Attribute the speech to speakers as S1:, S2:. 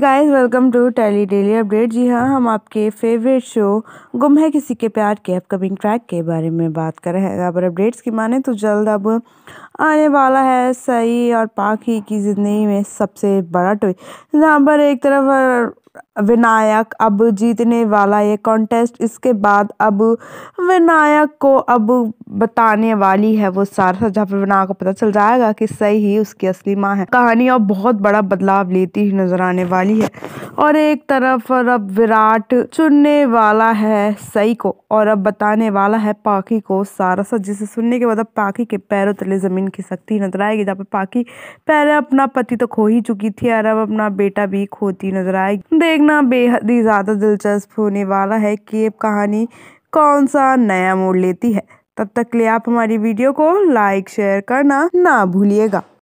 S1: guys welcome to telly daily update जी हाँ हम आपके फेवरेट शो गुम है किसी के प्यार के अपकमिंग ट्रैक के बारे में बात कर रहे हैं अगर अपडेट्स की माने तो जल्द अब आने वाला है सही और पाखी की ज़िंदगी में सबसे बड़ा टोई जहाँ पर एक तरफ विनायक अब जीतने वाला ये कॉन्टेस्ट इसके बाद अब विनायक को अब बताने वाली है वो सारा जहाँ पर विनायक को पता चल जाएगा कि सही ही उसकी असली माँ है कहानी और बहुत बड़ा बदलाव लेती हुई नजर आने वाली है और एक तरफ अब विराट चुनने वाला है सई को और अब बताने वाला है पाकी को सारा सा जिसे सुनने के बाद अब पाकी के पैरों तले ज़मीन खिसकती नजर आएगी जहाँ पर पाकी पहले अपना पति तो खो ही चुकी थी और अब अपना बेटा भी खोती नजर आएगी देखना बेहद ही ज़्यादा दिलचस्प होने वाला है कि ये कहानी कौन सा नया मोड़ लेती है तब तक ले आप हमारी वीडियो को लाइक शेयर करना ना भूलिएगा